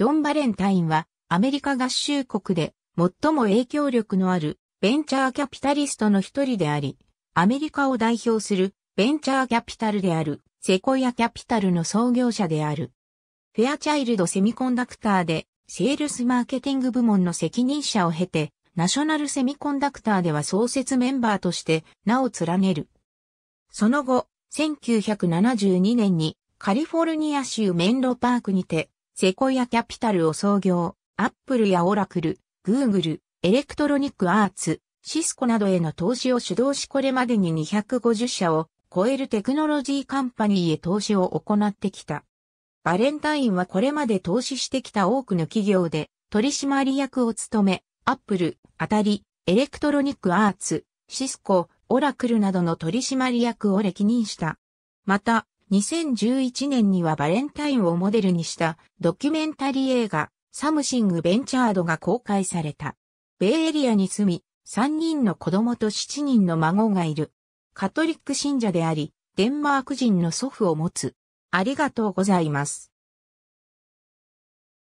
ドン・バレンタインはアメリカ合衆国で最も影響力のあるベンチャーキャピタリストの一人であり、アメリカを代表するベンチャーキャピタルであるセコイアキャピタルの創業者である。フェアチャイルドセミコンダクターでセールスマーケティング部門の責任者を経て、ナショナルセミコンダクターでは創設メンバーとして名を連ねる。その後、1972年にカリフォルニア州メンロパークにてセコイアキャピタルを創業、アップルやオラクル、グーグル、エレクトロニックアーツ、シスコなどへの投資を主導しこれまでに250社を超えるテクノロジーカンパニーへ投資を行ってきた。バレンタインはこれまで投資してきた多くの企業で取締役を務め、アップル、アタリ、エレクトロニックアーツ、シスコ、オラクルなどの取締役を歴任した。また、2011年にはバレンタインをモデルにしたドキュメンタリー映画サムシング・ベンチャードが公開された。ベイエリアに住み、3人の子供と7人の孫がいる。カトリック信者であり、デンマーク人の祖父を持つ。ありがとうございます。